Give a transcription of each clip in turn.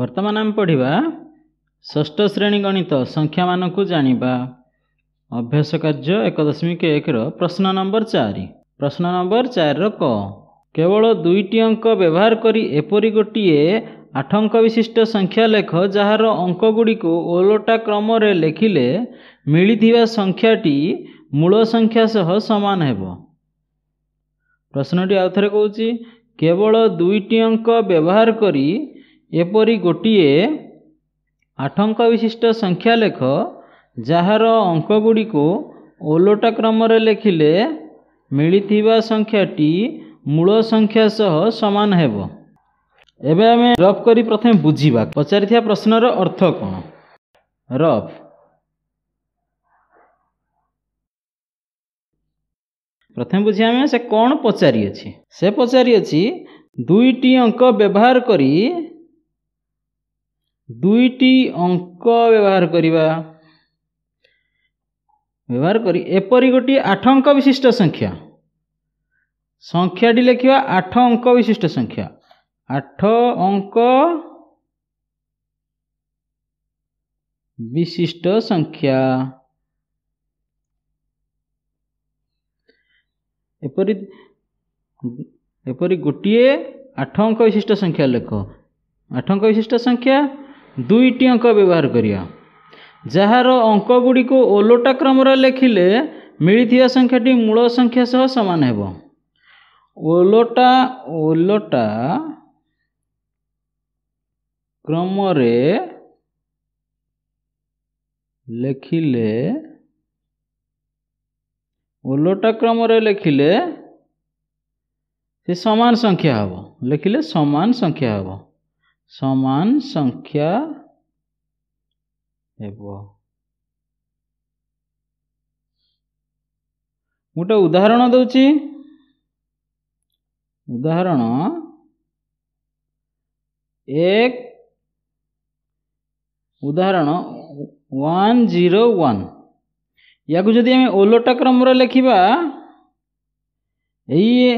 ବର୍ତ୍ତମାନ ଆମେ ପଢ଼ିବା ଷଷ୍ଠ ଶ୍ରେଣୀ ଗଣିତ ସଂଖ୍ୟାମାନଙ୍କୁ ଜାଣିବା ଅଭ୍ୟାସ କାର୍ଯ୍ୟ ଏକ ଦଶମିକ ଏକର ପ୍ରଶ୍ନ ନମ୍ବର ଚାରି ପ୍ରଶ୍ନ ନମ୍ବର ଚାରିର କ କେବଳ ଦୁଇଟି ଅଙ୍କ ବ୍ୟବହାର କରି ଏପରି ଗୋଟିଏ ଆଠ ଅଙ୍କ ବିଶିଷ୍ଟ ସଂଖ୍ୟା ଲେଖ ଯାହାର ଅଙ୍କଗୁଡ଼ିକୁ ଓଲଟା କ୍ରମରେ ଲେଖିଲେ ମିଳିଥିବା ସଂଖ୍ୟାଟି ମୂଳ ସଂଖ୍ୟା ସହ ସମାନ ହେବ ପ୍ରଶ୍ନଟି ଆଉ ଥରେ କହୁଛି କେବଳ ଦୁଇଟି ଅଙ୍କ ବ୍ୟବହାର କରି ଏପରି ଗୋଟିଏ ଆଠଙ୍କ ବିଶିଷ୍ଟ ସଂଖ୍ୟା ଲେଖ ଯାହାର ଅଙ୍କଗୁଡ଼ିକୁ ଓଲଟା କ୍ରମରେ ଲେଖିଲେ ମିଳିଥିବା ସଂଖ୍ୟାଟି ମୂଳ ସଂଖ୍ୟା ସହ ସମାନ ହେବ ଏବେ ଆମେ ରଫ୍ କରି ପ୍ରଥମେ ବୁଝିବା ପଚାରିଥିବା ପ୍ରଶ୍ନର ଅର୍ଥ କ'ଣ ରଫ୍ ପ୍ରଥମେ ବୁଝିବା ଆମେ ସେ କ'ଣ ପଚାରିଅଛି ସେ ପଚାରିଅଛି ଦୁଇଟି ଅଙ୍କ ବ୍ୟବହାର କରି ଦୁଇଟି ଅଙ୍କ ବ୍ୟବହାର କରିବା ବ୍ୟବହାର କରି ଏପରି ଗୋଟିଏ ଆଠ ଅଙ୍କ ବିଶିଷ୍ଟ ସଂଖ୍ୟା ସଂଖ୍ୟାଟି ଲେଖିବା ଆଠ ଅଙ୍କ ବିଶିଷ୍ଟ ସଂଖ୍ୟା ଆଠ ଅଙ୍କ ବିଶିଷ୍ଟ ସଂଖ୍ୟା ଏପରି ଏପରି ଗୋଟିଏ ଆଠ ଅଙ୍କ ବିଶିଷ୍ଟ ସଂଖ୍ୟା ଲେଖ ଆଠ ଅଙ୍କ ବିଶିଷ୍ଟ ସଂଖ୍ୟା ଦୁଇଟି ଅଙ୍କ ବ୍ୟବହାର କରିବା ଯାହାର ଅଙ୍କଗୁଡ଼ିକୁ ଓଲଟା କ୍ରମରେ ଲେଖିଲେ ମିଳିଥିବା ସଂଖ୍ୟାଟି ମୂଳ ସଂଖ୍ୟା ସହ ସମାନ ହେବ ଓଲଟା ଓଲଟା କ୍ରମରେ ଲେଖିଲେ ଓଲଟା କ୍ରମରେ ଲେଖିଲେ ସେ ସମାନ ସଂଖ୍ୟା ହେବ ଲେଖିଲେ ସମାନ ସଂଖ୍ୟା ହେବ সমান সংখ্যা ହେବ ଗୋଟେ ଉଦାହରଣ ଦେଉଛି ଉଦାହରଣ ଏକ ଉଦାହରଣ ୱାନ୍ ଜିରୋ ୱାନ୍ ୟାକୁ ଯଦି ଆମେ ଓଲଟା କ୍ରମରେ ଲେଖିବା ଏଇ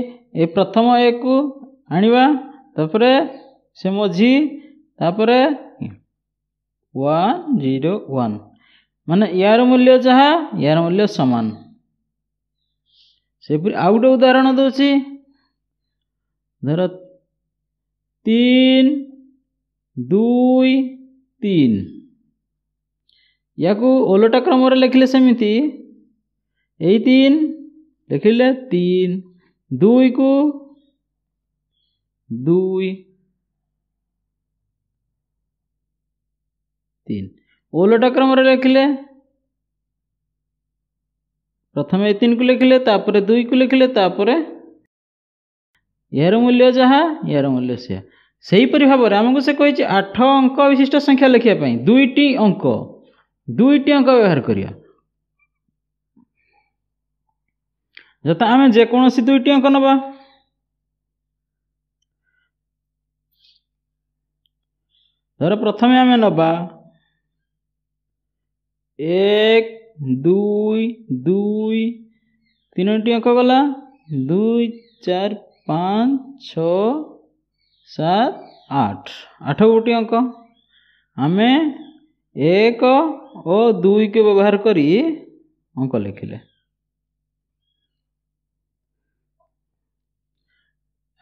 ଏ ପ୍ରଥମ ଏକୁ ଆଣିବା ତାପରେ সে মো ঝি তাপরে ওয়ান জিরো ওয়ান মানে ইয়ার মূল্য যাহা ইয়ার মূল্য সমান ସେପରି ଆଉ ଗୋଟେ ଉଦାହରଣ ଦେଉଛି ଧର ତିନି ଦୁଇ ତିନି ୟାକୁ ଓଲଟା କ୍ରମରେ ଲେଖିଲେ ସେମିତି ଏଇ ତିନି ଲେଖିଲେ ତିନି ଦୁଇକୁ ଦୁଇ তিন ওলটাক্রমে লিখলে প্রথমে এই তিনকু লিখলে তাপরে দুইকু লিখলে তাপরে ইয়ার মূল্য যাহা ইয়ার মূল্য সেয়া সেইপরি ভাবে আমাকে সে কে আঠ অঙ্ক বিশিষ্ট সংখ্যা লেখা দুইটি অঙ্ক দুইটি অঙ্ক ব্যবহার করা যথা আমি যেকোন দুইটি অঙ্ক নেবা ধর প্রথমে আমি নেবা এক দুই ଦୁଇ ତିନୋଟି ଅଙ୍କ ଗଲା ଦୁଇ ଚାରି ପାଞ୍ଚ ଛଅ ସାତ ଆଠ ଆଠ ଗୋଟି ଅଙ୍କ ଆମେ ଏକ ଓ ଦୁଇକୁ ବ୍ୟବହାର କରି ଅଙ୍କ ଲେଖିଲେ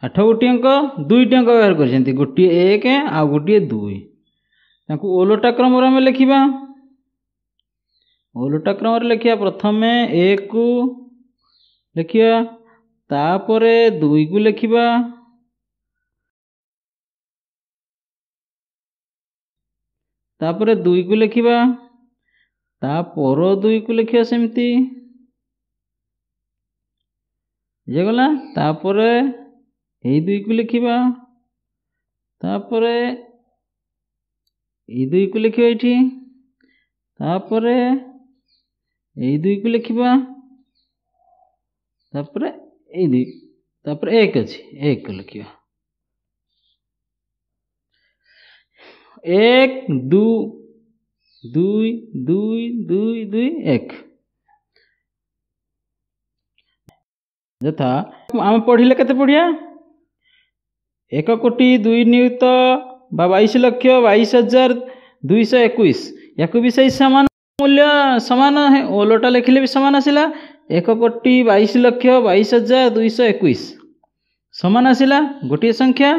ଆଠ ଗୋଟି ଅଙ୍କ ଦୁଇଟି ଅଙ୍କ ବ୍ୟବହାର କରିଛନ୍ତି ଗୋଟିଏ ଏକ ଆଉ ଗୋଟିଏ ଦୁଇ ତାଙ୍କୁ ଓଲଟା କ୍ରମରେ ଆମେ ଲେଖିବା ଓଲଟା କ୍ରମରେ ଲେଖିବା ପ୍ରଥମେ ଏକୁ ଲେଖିବା ତା'ପରେ ଦୁଇକୁ ଲେଖିବା ତା'ପରେ ଦୁଇକୁ ଲେଖିବା ତାପର ଦୁଇକୁ ଲେଖିବା ସେମିତି ହେଇଗଲା ତା'ପରେ ଏଇ ଦୁଇକୁ ଲେଖିବା ତା'ପରେ ଏଇ ଦୁଇକୁ ଲେଖିବା ଏଇଠି ତା'ପରେ এই দুইକୁ ଲେଖିବା ତାପରେ ଏଇ ଦୁଇ ତାପରେ ଏକ ଅଛି ଏକ ଲେଖିବା এক দু দুই দুই দুই দুই এক ଯଥା ଆମେ ପଢ଼ିଲେ କେତେ ପଢ଼ିଆ ଏକ କୋଟି ଦୁଇ ନିୟୁତ ବା ବାଇଶ ଲକ୍ଷ ବାଇଶ ହଜାର ଦୁଇଶହ ଏକୋଇଶ ୟାକୁ ବି ସେଇ ସମାନ ମୂଲ୍ୟ ସମାନ ଓଲଟା ଲେଖିଲେ ବି ସମାନ ଆସିଲା ଏକ କୋଟି ବାଇଶ ଲକ୍ଷ ବାଇଶ ହଜାର ଦୁଇଶହ ଏକୋଇଶ ସମାନ ଆସିଲା ଗୋଟିଏ ସଂଖ୍ୟା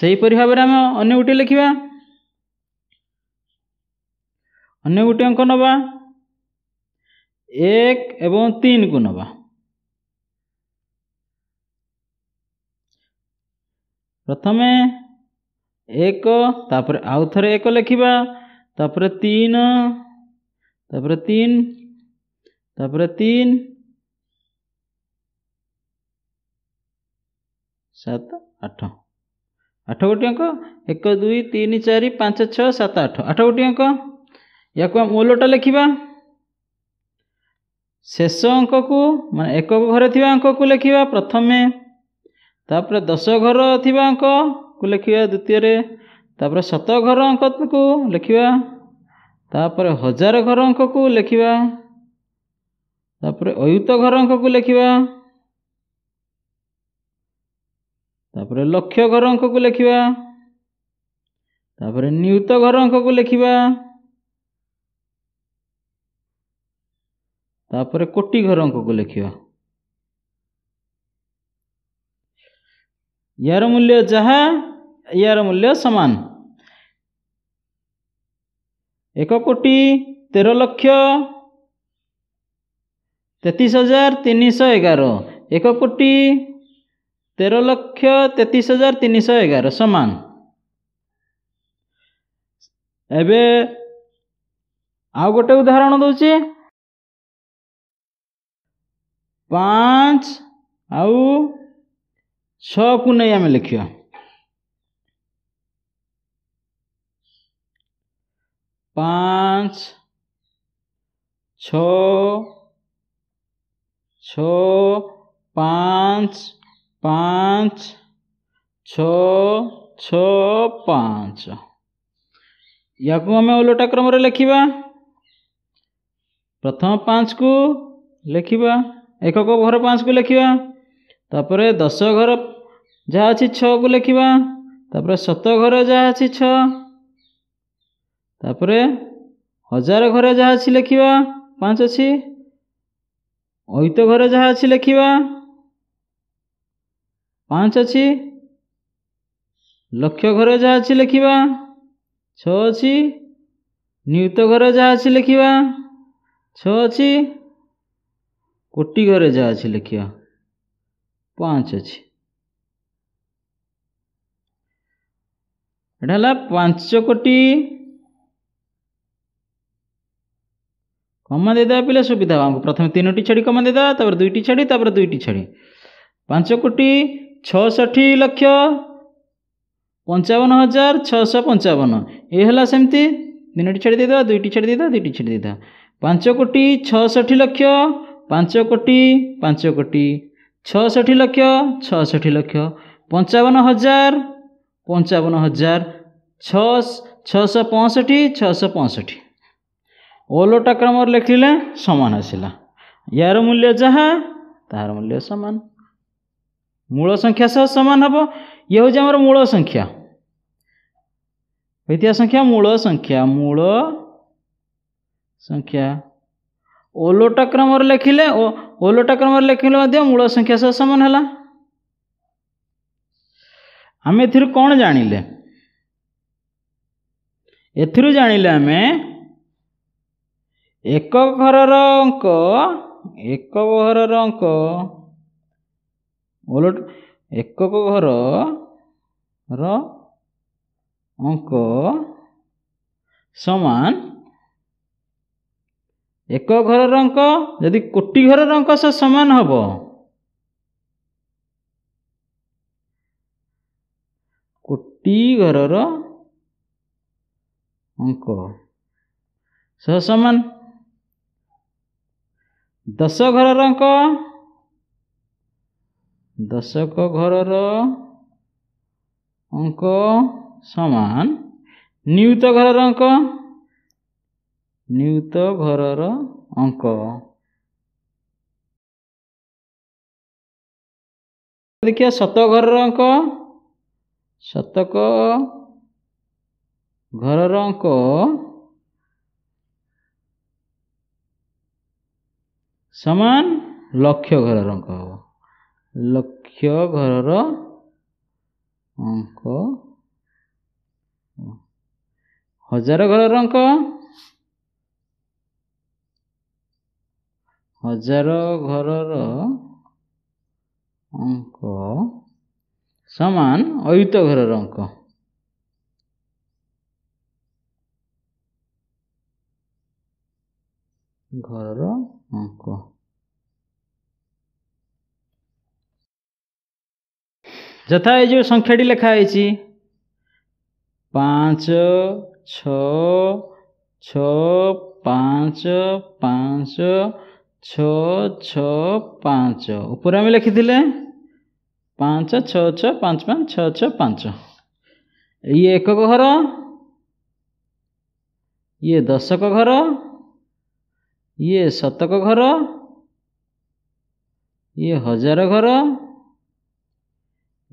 ସେହିପରି ଭାବରେ ଆମେ ଅନ୍ୟ ଗୋଟିଏ ଲେଖିବା ଅନ୍ୟ ଗୋଟିଏ ଅଙ୍କ ନେବା ଏକ ଏବଂ ତିନିକୁ ନେବା ପ୍ରଥମେ ଏକ ତାପରେ ଆଉ ଥରେ ଏକ ଲେଖିବା ତାପରେ ତିନି ତାପରେ ତିନ ତାପରେ ତିନ ସାତ ଆଠ ଆଠ ଗୋଟି ଅଙ୍କ ଏକ ଦୁଇ ତିନି ଚାରି ପାଞ୍ଚ ଛଅ ସାତ ଆଠ ଆଠ ଗୋଟି ଅଙ୍କ ୟାକୁ ଆମେ ଓଲଟା ଲେଖିବା ଶେଷ ଅଙ୍କକୁ ମାନେ ଏକ ଘରେ ଥିବା ଅଙ୍କକୁ ଲେଖିବା ପ୍ରଥମେ ତାପରେ ଦଶ ଘର ଥିବା ଅଙ୍କକୁ ଲେଖିବା ଦ୍ୱିତୀୟରେ ତାପରେ ସତ ଘର ଅଙ୍କକୁ ଲେଖିବା ତାପରେ ହଜାର ଘର ଅଙ୍କକୁ ଲେଖିବା ତାପରେ ଅୟୁତ ଘର ଅଙ୍କକୁ ଲେଖିବା ତାପରେ ଲକ୍ଷ ଘର ଅଙ୍କକୁ ଲେଖିବା ତାପରେ ନିୟୁତ ଘର ଅଙ୍କକୁ ଲେଖିବା ତାପରେ କୋଟି ଘର ଅଙ୍କକୁ ଲେଖିବା ୟାର ମୂଲ୍ୟ ଯାହା ୟାର ମୂଲ୍ୟ ସମାନ ଏକ କୋଟି ତେର ଲକ୍ଷ ତେତିଶ ହଜାର ତିନିଶହ ଏଗାର ଏକ କୋଟି ତେର ଲକ୍ଷ ତେତିଶ ହଜାର ତିନିଶହ ଏଗାର ସମାନ ଏବେ ଆଉ ଗୋଟେ ଉଦାହରଣ ଦେଉଛି ପାଞ୍ଚ ଆଉ ଛଅକୁ ନେଇ ଆମେ ଲେଖିବା पाँच छ छ पाँच पाँच छ छ पाँच या को हमें उलटा क्रम लिखा प्रथम पाँच को लिखा एकक घर पाँच को लिखा तापर दस घर जहाँ अच्छी छ को लिखा तापर सत घर जहाँ अच्छी छ ତାପରେ ହଜାର ଘରେ ଯାହା ଅଛି ଲେଖିବା ପାଞ୍ଚ ଅଛି ଅଇତ ଘରେ ଯାହା ଅଛି ଲେଖିବା ପାଞ୍ଚ ଅଛି ଲକ୍ଷ ଘରେ ଯାହା ଅଛି ଲେଖିବା ଛଅ ଅଛି ନିୟୁତ ଘରେ ଯାହା ଅଛି ଲେଖିବା ଛଅ ଅଛି କୋଟି ଘରେ ଯାହା ଅଛି ଲେଖିବା ପାଞ୍ଚ ଅଛି ଏଇଟା ହେଲା ପାଞ୍ଚ କୋଟି କମା ଦେଇଦେବା ପିଲେ ସୁବିଧା ହେବ ଆମକୁ ପ୍ରଥମେ ତିନୋଟି ଛେଳି କମା ଦେଇଦେବା ତାପରେ ଦୁଇଟି ଛେଳି ତାପରେ ଦୁଇଟି ଛେଳି ପାଞ୍ଚ କୋଟି ଛଅଷଠି ଲକ୍ଷ ପଞ୍ଚାବନ ହଜାର ଛଅଶହ ପଞ୍ଚାବନ ଏ ହେଲା ସେମିତି ତିନୋଟି ଛେଳି ଦେଇଦେବା ଦୁଇଟି ଛେଳି ଦେଇଦେବା ଦୁଇଟି ଛେଳି ଦେଇଦେବା ପାଞ୍ଚ କୋଟି ଛଅଷଠି ଲକ୍ଷ ପାଞ୍ଚ କୋଟି ପାଞ୍ଚ କୋଟି ଛଅଷଠି ଲକ୍ଷ ଛଅଷଠି ଲକ୍ଷ ପଞ୍ଚାବନ ହଜାର ପଞ୍ଚାବନ ହଜାର ଛଅ ଛଅଶହ ପଞ୍ଚଷଠି ଛଅଶହ ପଞ୍ଚଷଠି ओलटा क्रम लेख समान आसला मूल्य जहाँ तार मूल्य समान मूलसङ्ग्यास समान हे या मूलसङ्ख्या एख्या मूलसङ्ग्या मूल संख्या मूल संख्या ओलटा क्रम लेखिओाक्रम लेख्नु मूलसङ्ग्या समान होला कन जाँथ जाँदै आमे ଏକ ଘରର ଅଙ୍କ ଏକ ଘରର ଅଙ୍କ ଓଲଟ ଏକକ ଘରର ଅଙ୍କ ସମାନ ଏକ ଘରର ଅଙ୍କ ଯଦି କୋଟି ଘରର ଅଙ୍କ ସହ ସମାନ ହେବ କୋଟି ଘରର ଅଙ୍କ ସହ ସମାନ ଦଶ ଘରର ଅଙ୍କ ଦଶକ ଘରର ଅଙ୍କ ସମାନ ନିୟୁତ ଘରର ଅଙ୍କ ନିୟୁତ ଘରର ଅଙ୍କ ଦେଖିବା ସତ ଘରର ଅଙ୍କ ଶତକ ଘରର ଅଙ୍କ ସମାନ ଲକ୍ଷ ଘରର ଅଙ୍କ ହେବ ଲକ୍ଷ ଘରର ଅଙ୍କ ହଜାର ଘରର ଅଙ୍କ ହଜାର ଘରର ଅଙ୍କ ସମାନ ଅୟୁତ ଘରର ଅଙ୍କ ଘରର Ecco. ଯଥା ଏ ଯେଉଁ ସଂଖ୍ୟାଟି ଲେଖା ହେଇଛି ପାଞ୍ଚ ଛଅ ଛଅ ପାଞ୍ଚ ପାଞ୍ଚ ଛଅ ଛଅ ପାଞ୍ଚ ଉପରେ ଆମେ ଲେଖିଥିଲେ ପାଞ୍ଚ ଛଅ ଛଅ ପାଞ୍ଚ ପାଞ୍ଚ ଛଅ ଛଅ ପାଞ୍ଚ ଇଏ ଏକକ ଘର ଇଏ ଦଶକ ଘର ଇଏ ଶତକ ଘର ଇଏ ହଜାର ଘର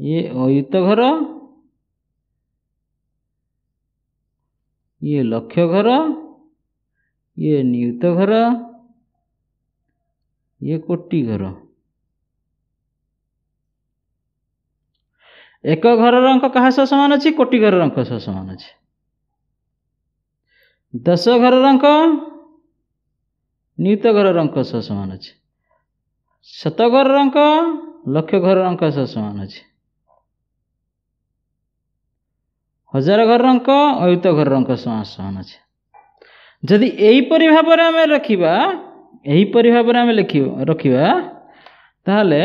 ଇଏ ଅୟୁତ ଘର ଇଏ ଲକ୍ଷ ଘର ଇଏ ନିୟୁତ ଘର ଇଏ କୋଟି ଘର ଏକ ଘରର ଅଙ୍କ କାହା ସହ ସମାନ ଅଛି କୋଟି ଘରର ଅଙ୍କ ସହ ସମାନ ଅଛି ଦଶ ଘରର ଅଙ୍କ ନିୟୁତ ଘର ରଙ୍କ ସହ ସମାନ ଅଛି ଶତଘର ରଙ୍କ ଲକ୍ଷ ଘର ରଙ୍କ ସହ ସମାନ ଅଛି ହଜାର ଘର ରଙ୍କ ଅୟୁତ ଘର ରଙ୍କ ସମାନ ସମାନ ଅଛି ଯଦି ଏହିପରି ଭାବରେ ଆମେ ରଖିବା ଏହିପରି ଭାବରେ ଆମେ ଲେଖି ରଖିବା ତାହେଲେ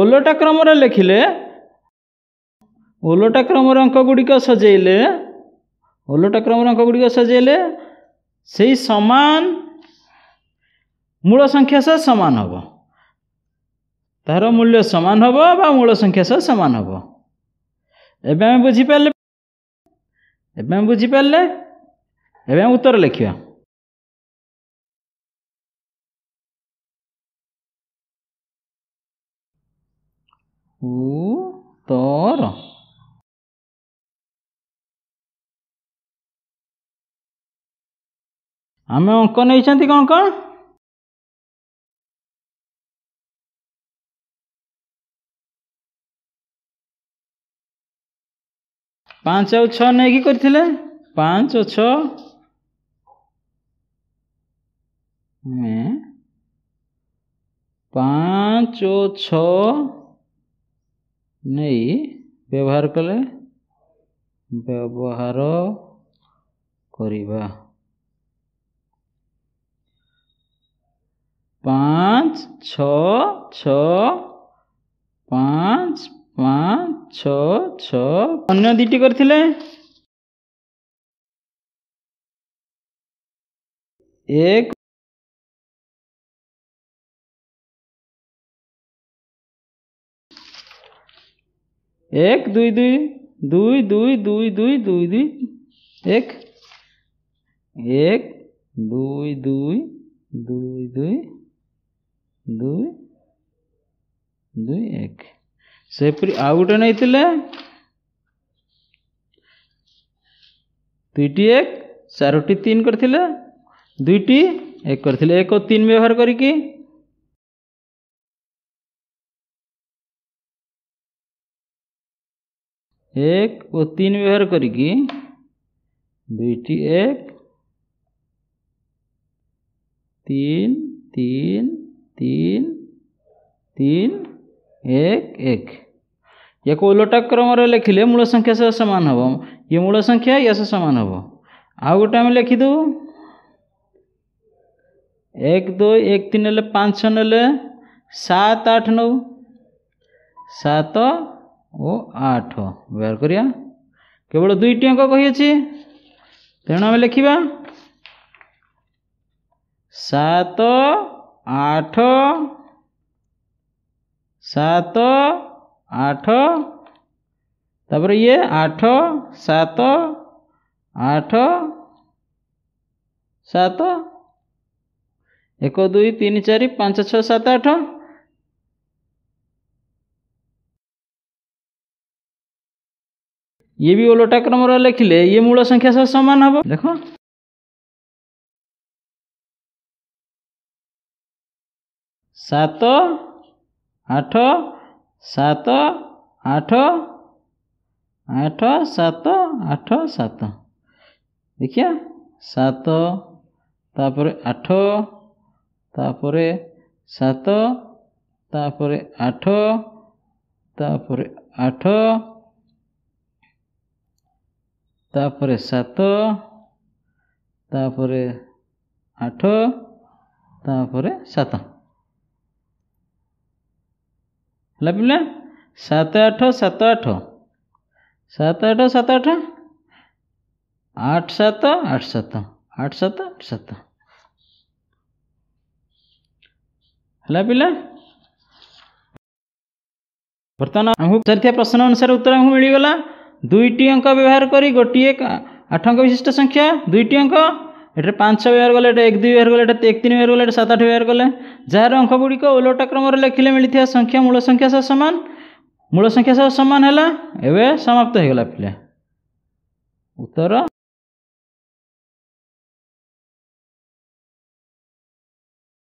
ଓଲଟା କ୍ରମରେ ଲେଖିଲେ ଓଲଟା କ୍ରମର ଅଙ୍କ ଗୁଡ଼ିକ ସଜେଇଲେ ଓଲଟା କ୍ରମର ଅଙ୍କ ଗୁଡ଼ିକ ସଜେଇଲେ ସେଇ ସମାନ ମୂଳ ସଂଖ୍ୟା ସହ ସମାନ ହେବ ତାହାର ମୂଲ୍ୟ ସମାନ ହେବ ବା ମୂଳ ସଂଖ୍ୟା ସହ ସମାନ ହେବ ଏବେ ଆମେ ବୁଝିପାରିଲେ ଏବେ ଆମେ ବୁଝିପାରିଲେ ଏବେ ଆମେ ଉତ୍ତର ଲେଖିବା ଉତ୍ତର ଆମେ ଅଙ୍କ ନେଇଛନ୍ତି କ'ଣ କ'ଣ ପାଞ୍ଚ ଆଉ ଛଅ ନେଇକି କରିଥିଲେ ପାଞ୍ଚ ଛଅ ଆମେ ପାଞ୍ଚ ଓ ଛଅ ନେଇ ବ୍ୟବହାର କଲେ ବ୍ୟବହାର କରିବା ପାଞ୍ଚ ଛଅ ଛଅ ପାଞ୍ଚ ପାଞ୍ଚ ଛଅ ଅନ୍ୟ ଦୁଇଟି କରିଥିଲେ ଏକ এক দুই দুই দুই দুই দুই দুই দুই দুই এক এক দুই দুই দুই দুই দুই দুই এক से आ गोटे नहीं दुईटी एक चारोटी तीन कर दुईटी एक कर एक और तीन व्यवहार कर एक और तीन व्यवहार कर दुईटी एक तीन तीन तीन तीन एक एक ୟାକୁ ଓଲଟା କ୍ରମରେ ଲେଖିଲେ ମୂଳ ସଂଖ୍ୟା ସହ ସମାନ ହେବ ଇଏ ମୂଳ ସଂଖ୍ୟା ୟା ସହ ସମାନ ହେବ ଆଉ ଗୋଟେ ଆମେ ଲେଖିଦେବୁ ଏକ ଦୁଇ ଏକ ତିନି ନେଲେ ପାଞ୍ଚ ଛଅ ନେଲେ ସାତ ଆଠ ନେଉ ସାତ ଓ ଆଠ ବ୍ୟବହାର କରିବା କେବଳ ଦୁଇଟି ଅଙ୍କ କହିଅଛି ତେଣୁ ଆମେ ଲେଖିବା ସାତ ଆଠ सात आठ तापर ये आठ सात आठ सात एक दुई तीन चार पांच छः सात आठ ये भी ओलटा क्रम लिखिले ये मूल संख्या सह सामान हम देख सात 8 7 8 8 7 8 7 देखिए 7 তারপরে 8 তারপরে 7 তারপরে 8 তারপরে 8 তারপরে 7 তারপরে 8 তারপরে 7 ହେଲା ପିଲା ସାତ ଆଠ ସାତ ଆଠ ସାତ ଆଠ ସାତ ଆଠ ଆଠ ସାତ ଆଠ ସାତ ଆଠ ସାତ ଆଠ ସାତ ହେଲା ପିଲା ବର୍ତ୍ତମାନ ଆମକୁ ପଚାରିଥିବା ପ୍ରଶ୍ନ ଅନୁସାରେ ଉତ୍ତର ଆମକୁ ମିଳିଗଲା ଦୁଇଟି ଅଙ୍କ ବ୍ୟବହାର କରି ଗୋଟିଏ ଆଠ ଅଙ୍କ ବିଶିଷ୍ଟ ସଂଖ୍ୟା ଦୁଇଟି ଅଙ୍କ ଏଠାରେ ପାଞ୍ଚ ବ୍ୟବହାର କଲେ ଏଇଟା ଏକ ଦୁଇ ବ୍ୟବହାର କଲେ ଏଇଟା ଏକ ତିନି ବ୍ୟବହାର କଲେ ଏଇଟା ସାତ ଆଠ ବ୍ୟବହାର କଲେ ଯାହାର ଅଙ୍କଗୁଡ଼ିକ ଓଲଟା କ୍ରମରେ ଲେଖିଲେ ମିଳିଥିବା ସଂଖ୍ୟା ମୂଳ ସଂଖ୍ୟା ସହ ସମାନ ମୂଳ ସଂଖ୍ୟା ସହ ସମାନ ହେଲା ଏବେ ସମାପ୍ତ ହୋଇଗଲା ପିଲା ଉତ୍ତର